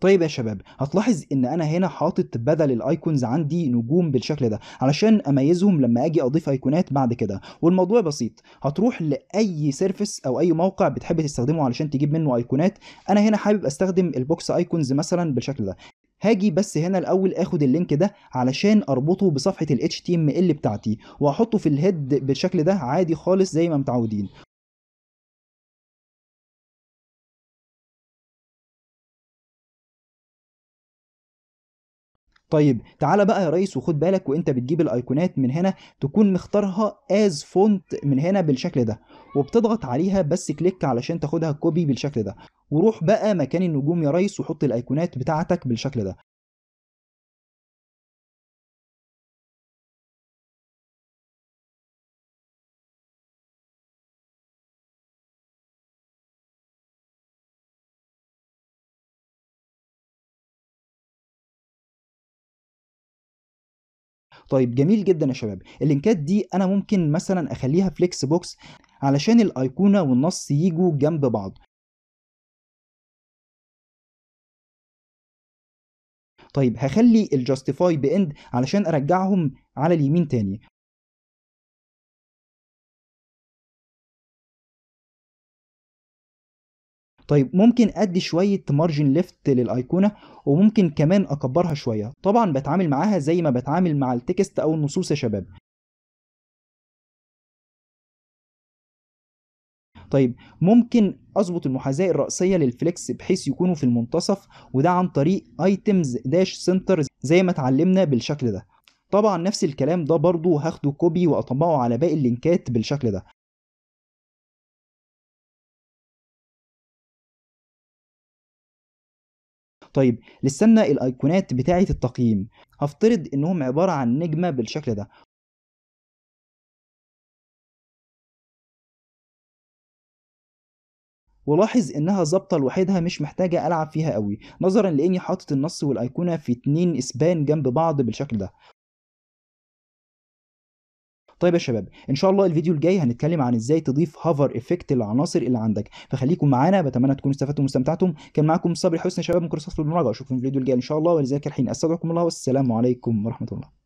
طيب يا شباب هتلاحظ ان انا هنا حاطط بدل الايكونز عندي نجوم بالشكل ده علشان اميزهم لما اجي اضيف ايقونات بعد كده والموضوع بسيط هتروح لاي سيرفيس او اي موقع بتحب تستخدمه علشان تجيب منه ايقونات انا هنا حابب استخدم البوكس ايكونز مثلا بالشكل ده هاجي بس هنا الاول اخد اللينك ده علشان اربطه بصفحه ال HTML بتاعتي واحطه في الهيد بالشكل ده عادي خالص زي ما متعودين طيب تعالى بقى يا ريس وخد بالك وانت بتجيب الايقونات من هنا تكون مختارها از فونت من هنا بالشكل ده وبتضغط عليها بس كليك علشان تاخدها كوبي بالشكل ده وروح بقى مكان النجوم يا ريس وحط الايقونات بتاعتك بالشكل ده طيب جميل جدا يا شباب اللينكات دي انا ممكن مثلا اخليها فليكس بوكس علشان الايقونه والنص يجوا جنب بعض طيب هخلي الجاستيفاي باند علشان ارجعهم على اليمين تاني طيب ممكن ادي شويه مارجن ليفت للايقونه وممكن كمان اكبرها شويه طبعا بتعامل معاها زي ما بتعامل مع التكست او النصوص يا شباب طيب ممكن اظبط المحاذاه الرئيسيه للفليكس بحيث يكونوا في المنتصف وده عن طريق ايتمز داش سنتر زي ما اتعلمنا بالشكل ده طبعا نفس الكلام ده برضو هاخده كوبي واطبقه على باقي اللينكات بالشكل ده طيب نستنى الايقونات بتاعة التقييم هفترض انهم عبارة عن نجمة بالشكل ده ولاحظ انها ظابطه لوحدها مش محتاجه العب فيها قوي نظرا لاني حاطط النص والايقونه في اتنين اسبان جنب بعض بالشكل ده طيب يا شباب ان شاء الله الفيديو الجاي هنتكلم عن ازاي تضيف هافر افكت للعناصر اللي عندك فخليكم معانا بتمنى تكونوا استفدتم واستمتعتم كان معاكم صبري حسني يا شباب من كورسات في المراجعه اشوفكم في الفيديو الجاي ان شاء الله ولذلك الحين استودعكم الله والسلام عليكم ورحمه الله